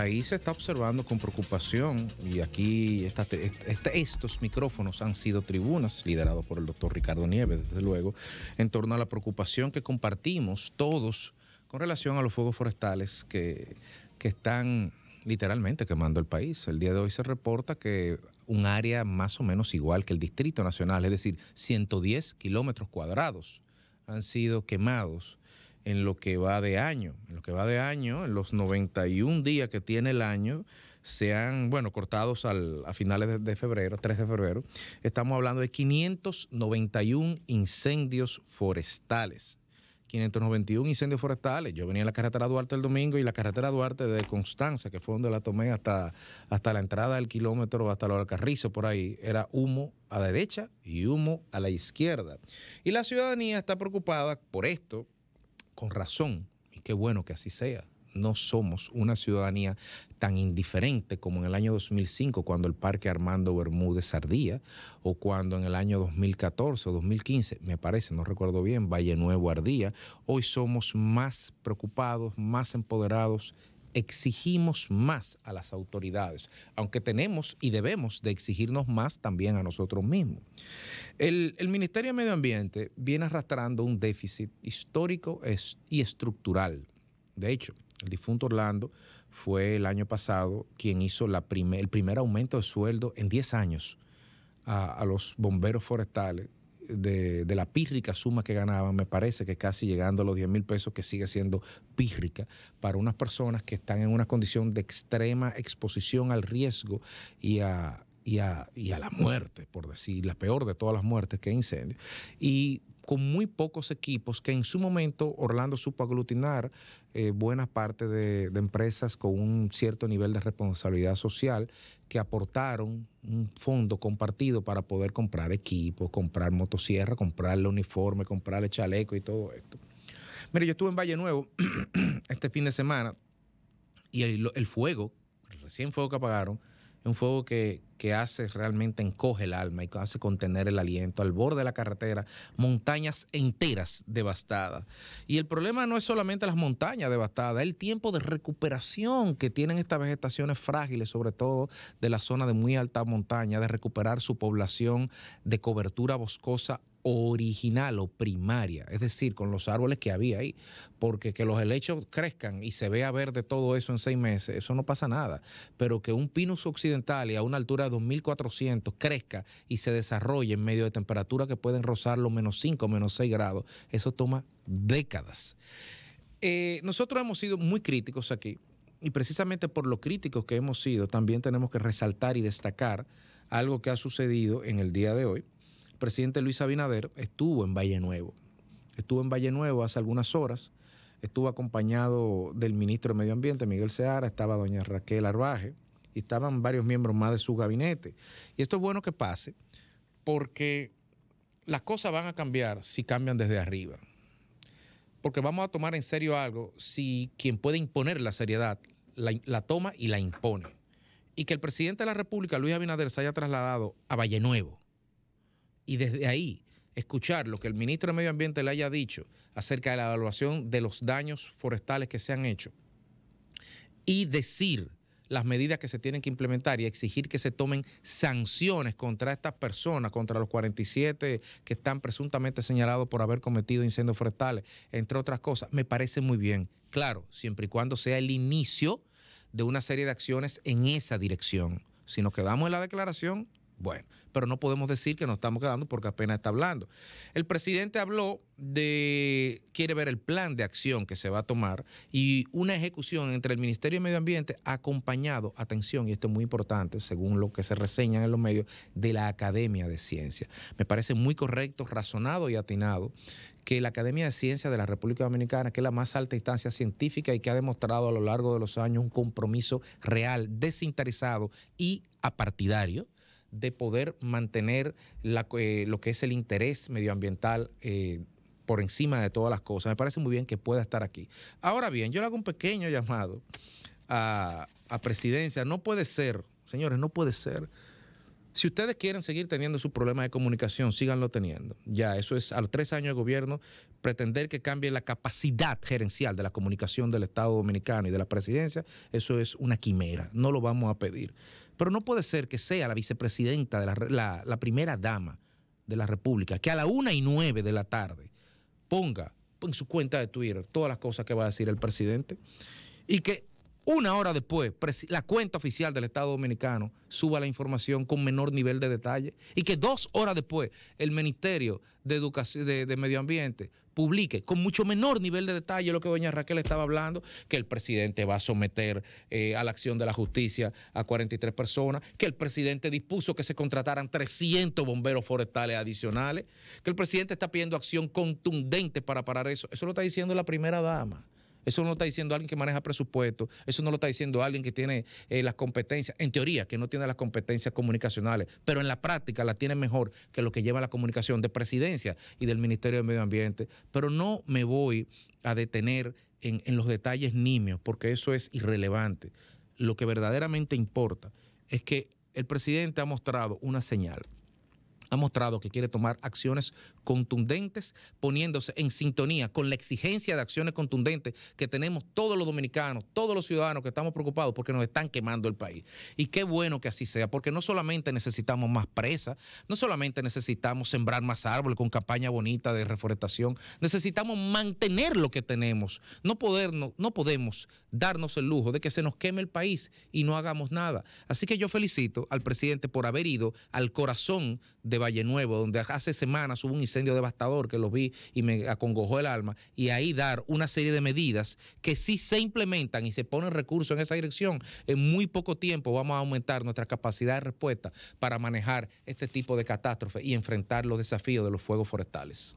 país se está observando con preocupación, y aquí estos micrófonos han sido tribunas, liderados por el doctor Ricardo Nieves, desde luego, en torno a la preocupación que compartimos todos con relación a los fuegos forestales que, que están literalmente quemando el país. El día de hoy se reporta que un área más o menos igual que el Distrito Nacional, es decir, 110 kilómetros cuadrados, han sido quemados en lo que va de año. En lo que va de año, en los 91 días que tiene el año, se han, bueno, cortados a finales de, febrero, 3 de febrero, estamos hablando de 591 incendios forestales. 591 incendios forestales. Yo venía en la carretera Duarte el domingo y la carretera Duarte de Constanza, que fue donde la tomé hasta, hasta la entrada del kilómetro, hasta los Alcarrizo por ahí, era humo a la derecha y humo a la izquierda. Y la ciudadanía está preocupada por esto, con razón, y qué bueno que así sea. No somos una ciudadanía tan indiferente como en el año 2005 cuando el Parque Armando Bermúdez ardía o cuando en el año 2014 o 2015, me parece, no recuerdo bien, Valle Nuevo ardía. Hoy somos más preocupados, más empoderados, exigimos más a las autoridades, aunque tenemos y debemos de exigirnos más también a nosotros mismos. El, Ministerio de Medio Ambiente viene arrastrando un déficit histórico y estructural. De hecho, el difunto Orlando fue el año pasado quien hizo el primer aumento de sueldo en 10 años a los bomberos forestales de, la pírrica suma que ganaban, me parece que casi llegando a los 10 mil pesos, que sigue siendo pírrica para unas personas que están en una condición de extrema exposición al riesgo y a, la muerte, por decir, la peor de todas las muertes que es incendio con muy pocos equipos que en su momento Orlando supo aglutinar eh, buena parte de, empresas con un cierto nivel de responsabilidad social que aportaron un fondo compartido para poder comprar equipos, comprar motosierra, comprar el uniforme, comprar el chaleco y todo esto. Mire, yo estuve en Valle Nuevo este fin de semana y el, el fuego, el recién fuego que apagaron, un fuego que, que hace realmente encoge el alma y hace contener el aliento al borde de la carretera, montañas enteras devastadas. Y el problema no es solamente las montañas devastadas, es el tiempo de recuperación que tienen estas vegetaciones frágiles, sobre todo de la zona de muy alta montaña, de recuperar su población de cobertura boscosa original o primaria, es decir, con los árboles que había ahí, porque que los helechos crezcan y se vea verde todo eso en seis meses, eso no pasa nada, pero que un pinus occidental y a una altura de 2.400 crezca y se desarrolle en medio de temperaturas que pueden rozar los menos 5, menos 6 grados, eso toma décadas. Eh, nosotros hemos sido muy críticos aquí y precisamente por lo críticos que hemos sido, también tenemos que resaltar y destacar algo que ha sucedido en el día de hoy presidente Luis Abinader estuvo en Valle Nuevo. Estuvo en Valle Nuevo hace algunas horas, estuvo acompañado del ministro de Medio Ambiente, Miguel Seara, estaba doña Raquel Arbaje, y estaban varios miembros más de su gabinete. Y esto es bueno que pase, porque las cosas van a cambiar si cambian desde arriba. Porque vamos a tomar en serio algo si quien puede imponer la seriedad la, la toma y la impone. Y que el presidente de la República, Luis Abinader, se haya trasladado a Valle Nuevo y desde ahí escuchar lo que el ministro de Medio Ambiente le haya dicho acerca de la evaluación de los daños forestales que se han hecho y decir las medidas que se tienen que implementar y exigir que se tomen sanciones contra estas personas, contra los 47 que están presuntamente señalados por haber cometido incendios forestales, entre otras cosas, me parece muy bien. Claro, siempre y cuando sea el inicio de una serie de acciones en esa dirección. Si nos quedamos en la declaración, bueno, pero no podemos decir que nos estamos quedando porque apenas está hablando. El presidente habló de, quiere ver el plan de acción que se va a tomar y una ejecución entre el Ministerio de Medio Ambiente acompañado, atención, y esto es muy importante, según lo que se reseña en los medios, de la Academia de Ciencias. Me parece muy correcto, razonado y atinado que la Academia de Ciencias de la República Dominicana, que es la más alta instancia científica y que ha demostrado a lo largo de los años un compromiso real, desinteresado y apartidario, de poder mantener eh, lo que es el interés medioambiental eh, por encima de todas las cosas. Me parece muy bien que pueda estar aquí. Ahora bien, yo le hago un pequeño llamado a, a presidencia. No puede ser, señores, no puede ser. Si ustedes quieren seguir teniendo su problema de comunicación, síganlo teniendo. Ya, eso es a los tres años de gobierno, pretender que cambie la capacidad gerencial de la comunicación del Estado Dominicano y de la presidencia, eso es una quimera, no lo vamos a pedir. Pero no puede ser que sea la vicepresidenta, de la, primera dama de la República, que a la una y nueve de la tarde ponga en su cuenta de Twitter todas las cosas que va a decir el presidente y que una hora después, la cuenta oficial del Estado Dominicano suba la información con menor nivel de detalle y que dos horas después el Ministerio de, Educación, de, Medio Ambiente publique con mucho menor nivel de detalle lo que doña Raquel estaba hablando, que el presidente va a someter eh, a la acción de la justicia a 43 personas, que el presidente dispuso que se contrataran 300 bomberos forestales adicionales, que el presidente está pidiendo acción contundente para parar eso. Eso lo está diciendo la primera dama. Eso no lo está diciendo alguien que maneja presupuesto, eso no lo está diciendo alguien que tiene eh, las competencias, en teoría, que no tiene las competencias comunicacionales, pero en la práctica la tiene mejor que lo que lleva la comunicación de presidencia y del Ministerio de Medio Ambiente. Pero no me voy a detener en, en los detalles nimios, porque eso es irrelevante. Lo que verdaderamente importa es que el presidente ha mostrado una señal ha mostrado que quiere tomar acciones contundentes, poniéndose en sintonía con la exigencia de acciones contundentes que tenemos todos los dominicanos, todos los ciudadanos que estamos preocupados porque nos están quemando el país. Y qué bueno que así sea, porque no solamente necesitamos más presas, no solamente necesitamos sembrar más árboles con campaña bonita de reforestación, necesitamos mantener lo que tenemos. No, no, podemos darnos el lujo de que se nos queme el país y no hagamos nada. Así que yo felicito al presidente por haber ido al corazón de Valle Nuevo, donde hace semanas hubo un incendio devastador que lo vi y me acongojó el alma, y ahí dar una serie de medidas que si se implementan y se ponen recursos en esa dirección, en muy poco tiempo vamos a aumentar nuestra capacidad de respuesta para manejar este tipo de catástrofe y enfrentar los desafíos de los fuegos forestales.